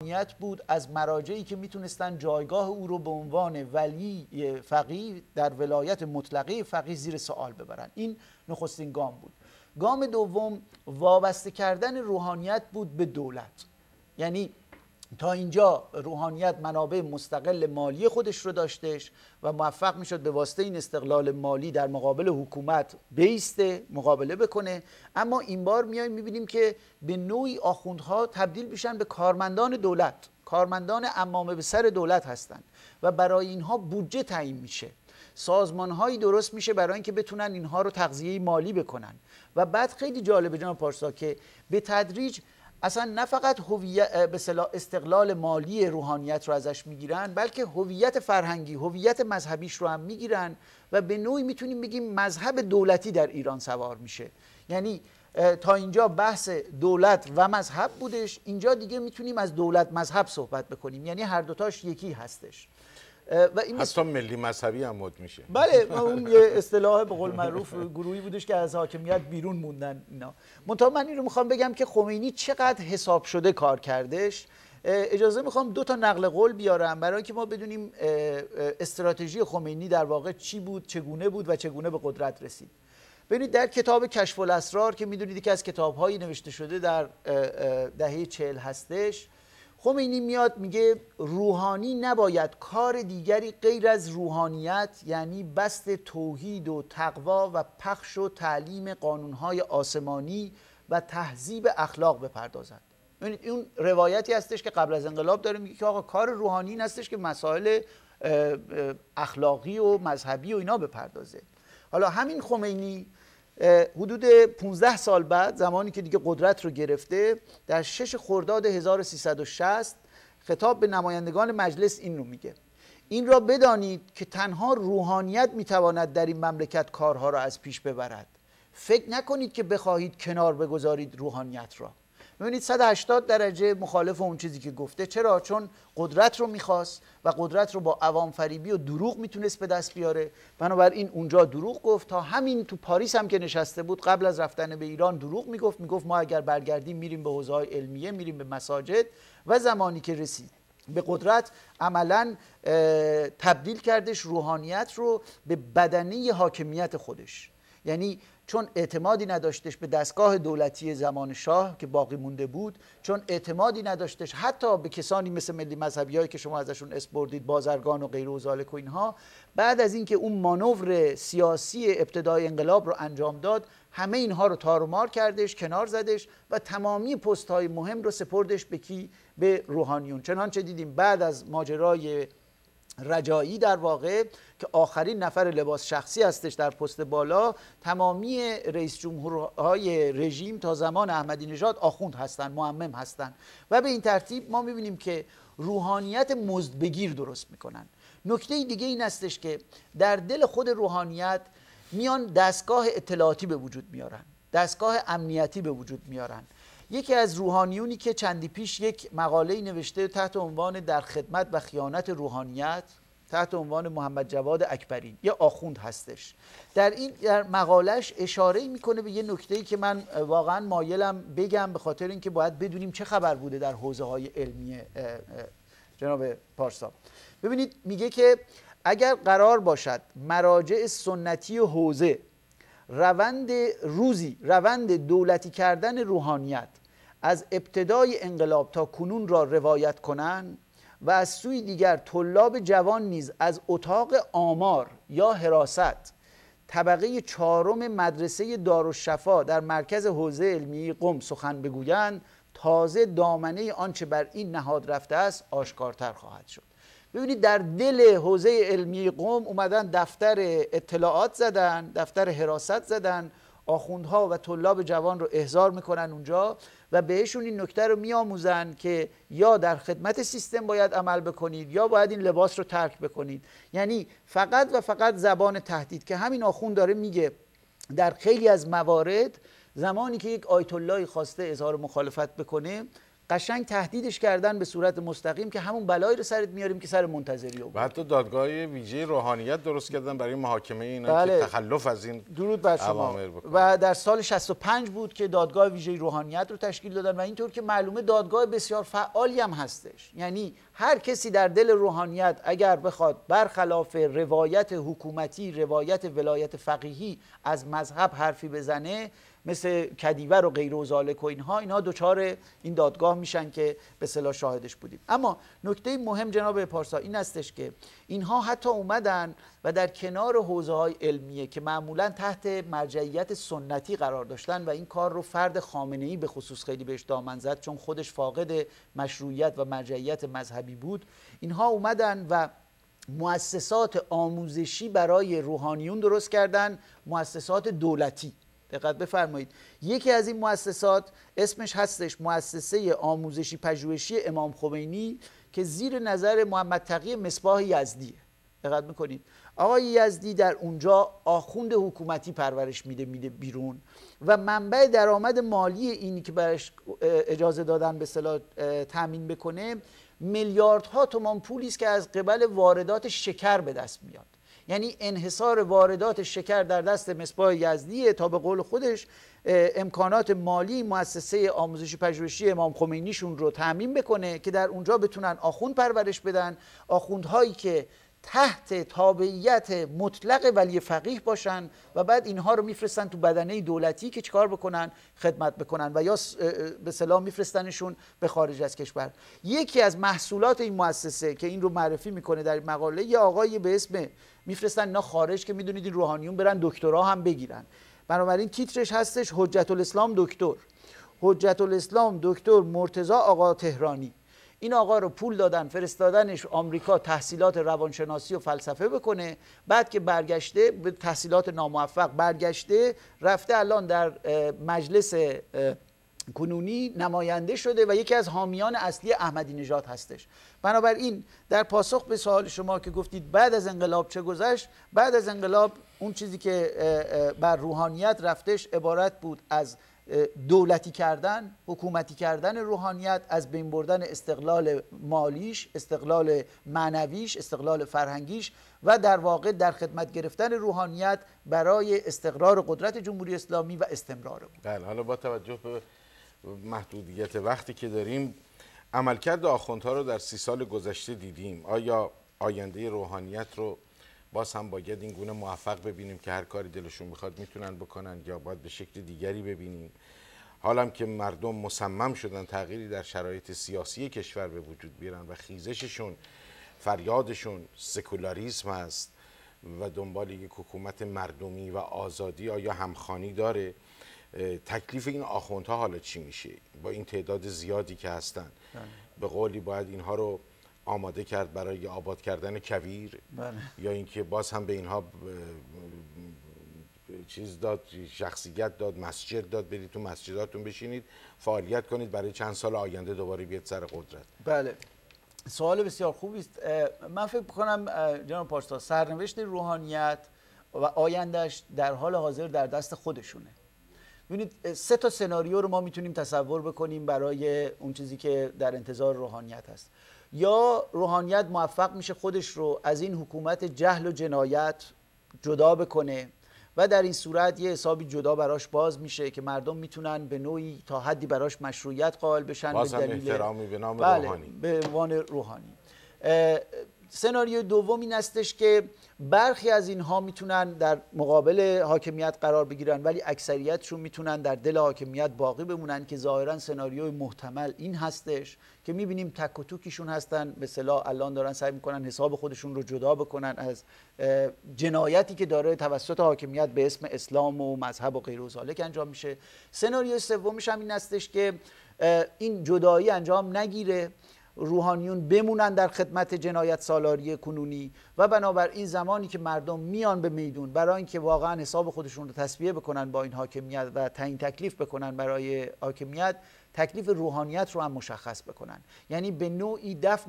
روحانیت بود از مراجعی که میتونستن جایگاه او رو به عنوان ولی فقی در ولایت مطلقه فقی زیر سوال ببرن این نخستین گام بود گام دوم وابسته کردن روحانیت بود به دولت یعنی تا اینجا روحانیت منابع مستقل مالی خودش رو داشتش و موفق میشد به واسطه این استقلال مالی در مقابل حکومت بیسته مقابله بکنه اما این بار میایم میبینیم که به نوعی آخوندها تبدیل میشن به کارمندان دولت کارمندان امامه به سر دولت هستند و برای اینها بودجه تعیین میشه سازمان درست میشه برای اینکه بتونن اینها رو تغذیه مالی بکنن و بعد خیلی جالبه جناب پارسا که به تدریج اصلا نه فقط به استقلال مالی روحانیت رو ازش میگیرن بلکه هویت فرهنگی هویت مذهبیش رو هم میگیرن و به نوعی میتونیم بگیم مذهب دولتی در ایران سوار میشه یعنی تا اینجا بحث دولت و مذهب بودش اینجا دیگه میتونیم از دولت مذهب صحبت بکنیم یعنی هر دوتاش یکی هستش و این حتی ملی مذهبی هم مد میشه بله اون یه اصطلاح به قول معروف گروهی بودش که از حاکمیت بیرون موندن اینا منتها من این رو میخوام بگم که خمینی چقدر حساب شده کار کردش اجازه میخوام دو تا نقل قول بیارم برای که ما بدونیم استراتژی خمینی در واقع چی بود چگونه بود و چگونه به قدرت رسید ببینید در کتاب کشف الاسرار که میدونید که از کتابهایی نوشته شده در دهه چهل هستش خمینی میاد میگه روحانی نباید کار دیگری غیر از روحانیت یعنی بست توحید و تقوا و پخش و تعلیم قانونهای آسمانی و تهذیب اخلاق بپردازد اون روایتی هستش که قبل از انقلاب داره میگه که آقا کار روحانی این هستش که مسائل اخلاقی و مذهبی و اینا بپردازه حالا همین خمینی حدود 15 سال بعد زمانی که دیگه قدرت رو گرفته در 6 خرداد 1360 خطاب به نمایندگان مجلس این رو میگه این را بدانید که تنها روحانیت میتواند در این مملکت کارها را از پیش ببرد فکر نکنید که بخواهید کنار بگذارید روحانیت را ببینید 180 درجه مخالف اون چیزی که گفته چرا چون قدرت رو میخواست و قدرت رو با عوام فریبی و دروغ میتونست به دست بیاره بنابراین اونجا دروغ گفت تا همین تو پاریس هم که نشسته بود قبل از رفتن به ایران دروغ میگفت میگفت ما اگر برگردیم میریم به حوزه علمیه میریم به مساجد و زمانی که رسید به قدرت عملا تبدیل کردش روحانیت رو به بدنه حاکمیت خودش یعنی چون اعتمادی نداشتش به دستگاه دولتی زمان شاه که باقی مونده بود چون اعتمادی نداشتش حتی به کسانی مثل ملی مذهبی هایی که شما ازشون اسپردید بازرگان و غیر و زالک و اینها بعد از اینکه اون مانور سیاسی ابتدای انقلاب رو انجام داد همه اینها رو تارمار کردش کنار زدش و تمامی پست های مهم رو سپردش به کی به روحانیون چنانچه دیدیم بعد از ماجرای رجایی در واقع که آخرین نفر لباس شخصی هستش در پست بالا تمامی رئیس جمهورهای رژیم تا زمان احمدی نژاد آخوند هستند معمم هستند و به این ترتیب ما میبینیم که روحانیت مزد بگیر درست میکنن نکته دیگه این هستش که در دل خود روحانیت میان دستگاه اطلاعاتی به وجود میارن دستگاه امنیتی به وجود میارن یکی از روحانیونی که چندی پیش یک مقاله نوشته تحت عنوان در خدمت و خیانت روحانیت تحت عنوان محمد جواد اکبری یه آخوند هستش در این در مقالش اشاره میکنه به یه نکته ای که من واقعا مایلم بگم به خاطر اینکه باید بدونیم چه خبر بوده در حوزه های علمی جناب پارسا ببینید میگه که اگر قرار باشد مراجع سنتی حوزه روند روزی روند دولتی کردن روحانیت از ابتدای انقلاب تا کنون را روایت کنند و از سوی دیگر طلاب جوان نیز از اتاق آمار یا حراست طبقه چهارم مدرسه شفا در مرکز حوزه علمی قم سخن بگویند تازه دامنه آنچه بر این نهاد رفته است آشکارتر خواهد شد ببینید در دل حوزه علمی قوم اومدن دفتر اطلاعات زدن دفتر حراست زدن آخوندها و طلاب جوان رو احضار میکنن اونجا و بهشون این نکته رو میآموزن که یا در خدمت سیستم باید عمل بکنید یا باید این لباس رو ترک بکنید یعنی فقط و فقط زبان تهدید که همین آخوند داره میگه در خیلی از موارد زمانی که یک آیت اللهی خواسته اظهار مخالفت بکنه قشنگ تهدیدش کردن به صورت مستقیم که همون بلایی رو سرت میاریم که سر منتظری و حتی دادگاه ویژه روحانیت درست کردن برای محاکمه اینا که بله. تخلف از این درود بر شما و در سال 65 بود که دادگاه ویژه روحانیت رو تشکیل دادن و اینطور که معلومه دادگاه بسیار فعالی هم هستش یعنی هر کسی در دل روحانیت اگر بخواد برخلاف روایت حکومتی روایت ولایت فقیهی از مذهب حرفی بزنه مثل کدیور و غیر و زالک و اینها اینها دچار این دادگاه میشن که به صلاح شاهدش بودیم اما نکته مهم جناب پارسا این استش که اینها حتی اومدن و در کنار حوزه های علمیه که معمولا تحت مرجعیت سنتی قرار داشتن و این کار رو فرد خامنه ای به خصوص خیلی بهش دامن زد چون خودش فاقد مشروعیت و مرجعیت مذهبی بود اینها اومدن و مؤسسات آموزشی برای روحانیون درست کردن مؤسسات دولتی دقت بفرمایید یکی از این مؤسسات اسمش هستش مؤسسه آموزشی پژوهشی امام خمینی که زیر نظر محمد تقی مصباح یزدیه دقت میکنید آقای یزدی در اونجا آخوند حکومتی پرورش میده میده بیرون و منبع درآمد مالی اینی که برش اجازه دادن به صلاح تامین بکنه میلیاردها تومان پولی است که از قبل واردات شکر به دست میاد یعنی انحصار واردات شکر در دست مصباح یزدیه تا به قول خودش امکانات مالی مؤسسه آموزش پژوهشی امام خمینیشون رو تعمین بکنه که در اونجا بتونن آخوند پرورش بدن آخوندهایی که تحت تابعیت مطلق ولی فقیه باشن و بعد اینها رو میفرستن تو بدنه دولتی که چکار بکنن خدمت بکنن و یا به سلام میفرستنشون به خارج از کشور یکی از محصولات این مؤسسه که این رو معرفی میکنه در مقاله یه آقایی به اسم میفرستن اینا خارج که میدونید این روحانیون برن دکترا هم بگیرن بنابراین تیترش هستش حجت الاسلام دکتر حجت الاسلام دکتر مرتزا آقا تهرانی این آقا رو پول دادن فرستادنش آمریکا تحصیلات روانشناسی و فلسفه بکنه بعد که برگشته به تحصیلات ناموفق برگشته رفته الان در مجلس کنونی نماینده شده و یکی از حامیان اصلی احمدی نژاد هستش بنابراین در پاسخ به سوال شما که گفتید بعد از انقلاب چه گذشت بعد از انقلاب اون چیزی که بر روحانیت رفتش عبارت بود از دولتی کردن حکومتی کردن روحانیت از بین بردن استقلال مالیش استقلال معنویش استقلال فرهنگیش و در واقع در خدمت گرفتن روحانیت برای استقرار قدرت جمهوری اسلامی و استمرار بود بله حالا با توجه به محدودیت وقتی که داریم عملکرد آخوندها رو در سی سال گذشته دیدیم آیا آینده روحانیت رو باز هم باید این گونه موفق ببینیم که هر کاری دلشون میخواد میتونن بکنن یا باید به شکل دیگری ببینیم حالم که مردم مصمم شدن تغییری در شرایط سیاسی کشور به وجود بیارن و خیزششون فریادشون سکولاریسم است و دنبال یک حکومت مردمی و آزادی آیا همخانی داره تکلیف این آخوندها حالا چی میشه با این تعداد زیادی که هستن بله. به قولی باید اینها رو آماده کرد برای آباد کردن کویر بله. یا اینکه باز هم به اینها چیز داد شخصیت داد مسجد داد برید تو مسجداتون بشینید فعالیت کنید برای چند سال آینده دوباره بیاد سر قدرت بله سوال بسیار خوبی است من فکر کنم جناب پاشتا سرنوشت روحانیت و آیندهش در حال حاضر در دست خودشونه ببینید سه تا سناریو رو ما میتونیم تصور بکنیم برای اون چیزی که در انتظار روحانیت هست یا روحانیت موفق میشه خودش رو از این حکومت جهل و جنایت جدا بکنه و در این صورت یه حسابی جدا براش باز میشه که مردم میتونن به نوعی تا حدی براش مشروعیت قائل بشن به دلیل احترامی به نام بله، روحانی به عنوان روحانی سناریو دوم این استش که برخی از اینها میتونن در مقابل حاکمیت قرار بگیرن ولی اکثریتشون میتونن در دل حاکمیت باقی بمونن که ظاهرا سناریوی محتمل این هستش که میبینیم تک و توکیشون هستن به صلاح الان دارن سعی میکنن حساب خودشون رو جدا بکنن از جنایتی که داره توسط حاکمیت به اسم اسلام و مذهب و غیر و انجام میشه سناریو سومش هم این هستش که این جدایی انجام نگیره روحانیون بمونن در خدمت جنایت سالاری کنونی و بنابراین زمانی که مردم میان به میدون برای اینکه واقعا حساب خودشون رو تصویه بکنن با این حاکمیت و تعیین تکلیف بکنن برای حاکمیت تکلیف روحانیت رو هم مشخص بکنن یعنی به نوعی دفن